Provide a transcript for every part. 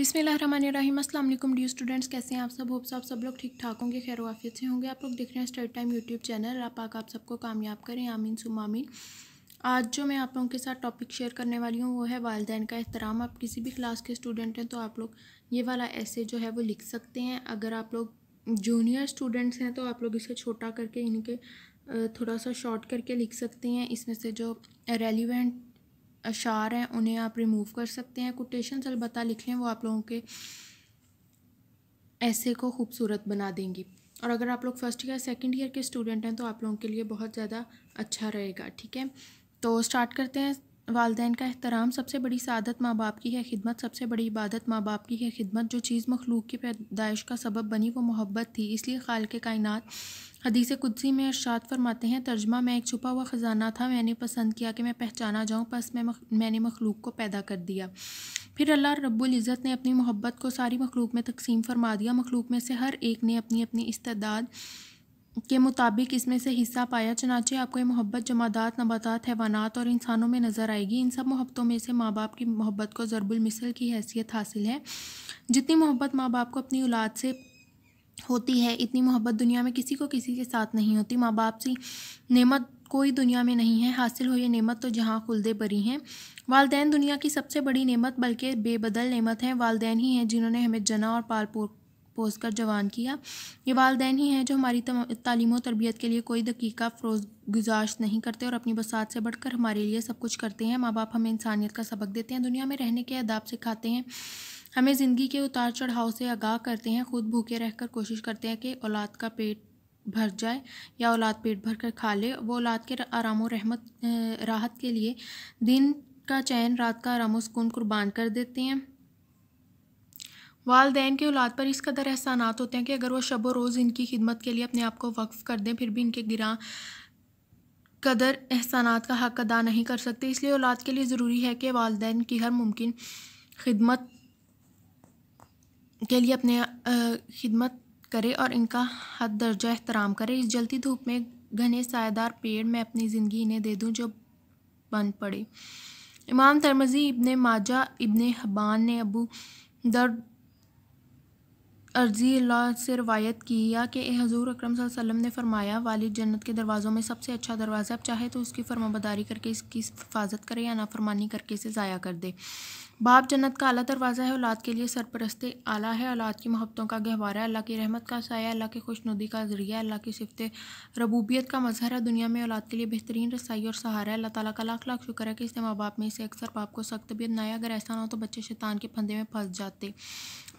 अस्सलाम वालेकुम D students कैसे हैं आप सब होप आप सब लोग ठीक ठाक होंगे खैर वाफियत से होंगे आप लोग देख रहे हैं स्टडी टाइम यूट्यूब चैनल आप आक आप सबको कामयाब करें आमीन सुमामीन आज जो मैं आप लोगों के साथ टॉपिक शेयर करने वाली हूँ वो है वालदेन का एहतराम आप किसी भी क्लास के स्टूडेंट हैं तो आप लोग ये वाला ऐसे जो है वो लिख सकते हैं अगर आप लोग जूनियर स्टूडेंट्स हैं तो आप लोग इसे छोटा करके इनके थोड़ा सा शॉर्ट करके लिख सकते हैं इसमें से जो रेलिवेंट अशार हैं उन्हें आप रिमूव कर सकते हैं कोटेशन अलबत् लिख लें वो आप लोगों के ऐसे को खूबसूरत बना देंगी और अगर आप लोग फर्स्ट ईयर सेकंड ईयर के स्टूडेंट हैं तो आप लोगों के लिए बहुत ज़्यादा अच्छा रहेगा ठीक है तो स्टार्ट करते हैं वालदेन का एहतराम सबसे बड़ी सादत माँ बाप की है खिदमत सबसे बड़ी इबादत माँ बाप की है खिदमत जो चीज़ मखलूक की पैदाइश का सबब बनी वो मोहब्बत थी इसलिए खाल के कायनात हदीस कुदसी में अरसात फरमाते हैं तर्जमा मैं एक छुपा हुआ ख़जाना था मैंने पसंद किया कि मैं पहचाना जाऊँ बस मैं मख, मैंने मखलूक को पैदा कर दिया फिर अल्लाह रब्ज़त ने अपनी मोहब्बत को सारी मखलूक में तकसीम फरमा दिया मखलूक में से हर एक ने अपनी अपनी इस्ताद के मुताबिक इसमें से हिस्सा पाया चनाचे आपको ये मोहब्बत जमादात नबातात हैवानात और इंसानों में नज़र आएगी इन सब मोहब्बतों में से माँ बाप की मोहब्बत को ज़रबुलमिसल की हैसियत हासिल है जितनी मोहब्बत माँ बाप को अपनी औलाद से होती है इतनी मोहब्बत दुनिया में किसी को किसी के साथ नहीं होती माँ बाप से नेमत कोई दुनिया में नहीं है हासिल हो ये नेमत तो जहाँ खुलदे बरी हैं वालदेन दुनिया की सबसे बड़ी नेमत बल्कि बेबदल नेमत हैं वालदेन ही हैं जिन्होंने हमें जना और पाल पोस कर जवान किया ये वालदेन ही हैं जो हमारी तालीम और तरबियत के लिए कोई दकीका फरोज गुजाश नहीं करते और अपनी बसात से बढ़कर हमारे लिए सब कुछ करते हैं माँ बाप हमें इंसानियत का सबक देते हैं दुनिया में रहने के आदाब सिखाते हैं हमें ज़िंदगी के उतार चढ़ाव से आगाह करते हैं खुद भूखे रहकर कोशिश करते हैं कि औलाद का पेट भर जाए या औलाद पेट भर कर खा ले वो औलाद के आराम और रहमत राहत के लिए दिन का चैन रात का आराम सुकून कुर्बान कर देते हैं वालदेन के औलाद पर इस कदर एहसानात होते हैं कि अगर वो शब रोज़ इनकी खिदमत के लिए अपने आप को वक्फ़ कर दें फिर भी इनके गिरा कदर एहसानात का हक अदा नहीं कर सकते इसलिए औलाद के लिए ज़रूरी है कि वालदेन की हर मुमकिन खिदमत के लिए अपने खिदमत करे और इनका हद दर्जा एहतराम करे इस जलती धूप में घने सायेदार पेड़ में अपनी ज़िंदगी इन्हें दे दूँ जो बन पड़े इमाम तरमजी इब्ने माजा इब्ने हबान ने अबू दर्द अर्जी लाज से रवायत किया कि हजूर अक्रम सल्लम ने फरमाया वालिद जन्नत के दरवाज़ों में सबसे अच्छा दरवाज़ा अब चाहे तो उसकी फरमाबदारी करके इसकी हिफाजत करे या नाफरमानी करके इसे ज़ाया कर दे बाप जन्नत का आला दरवाज़ा है औलाद के लिए सरपरस्त आला है औलाद की मोहब्बतों का गहवारा अल्लाह की रहमत का साया अल्लाह की खुशनुदी का ज़रिया अल्लाह की सिफत रबूबियत का मजहर है दुनिया में औलाद के लिए बेहतरीन रसाई और सहारा है अल्लाह ताला का लाख लाख शुक्र है कि इसने माँ बाप में से अक्सर बाप को सख्त भी ना अगर ऐसा ना हो तो बच्चे शैतान के फंदे में फंस जाते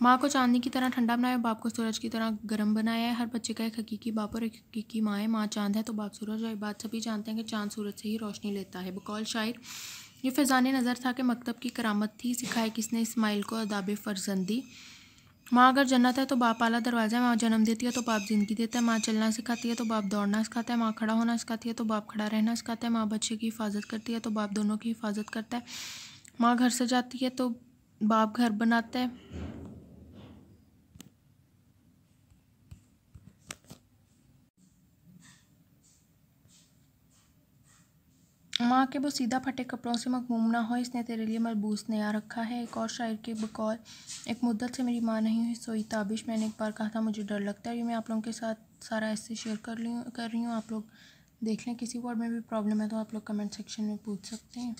माँ को चांदनी की तरह ठंडा बनाया बाप को सूरज की तरह गर्म बनाया है हर बच्चे का एक हकीकी बाप और एक हकीकी माँ है माँ चांद है तो बाप सूरज और बात सभी जानते हैं कि चांद सूरज से ही रोशनी लेता है बकौल शायर ये फैज़ान नज़र था कि मकतब की करामत थी सिखाए किसने इस्माइल को अदाब फर्जंदी माँ अगर जन्नत है तो बाप आला दरवाज़ा है माँ जन्म देती है तो बाप ज़िंदगी देता है माँ चलना सिखाती है तो बाप दौड़ना सिखाता है माँ खड़ा होना सिखाती है तो बाप खड़ा रहना सिखाता है माँ बच्चे की हिफाजत करती है तो बाप दोनों की हिफाजत करता है माँ घर से जाती है तो बाप घर बनाता है माँ के वो सीधा फटे कपड़ों से मकमूम ना हो इसने तेरे लिए मलबूस नया रखा है एक और शायर के बकौल एक मुद्दत से मेरी माँ नहीं हुई सोई ताबिश मैंने एक बार कहा था मुझे डर लगता है ये मैं आप लोगों के साथ सारा ऐसे शेयर कर ली कर रही हूँ आप लोग देख लें किसी वर्ड में भी प्रॉब्लम है तो आप लोग कमेंट सेक्शन में पूछ सकते हैं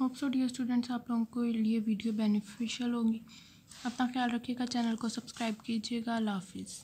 होप सो डियर स्टूडेंट्स आप लोगों को लिए वीडियो बेनिफिशियल होगी अपना ख्याल रखिएगा चैनल को सब्सक्राइब कीजिएगा हाफिज़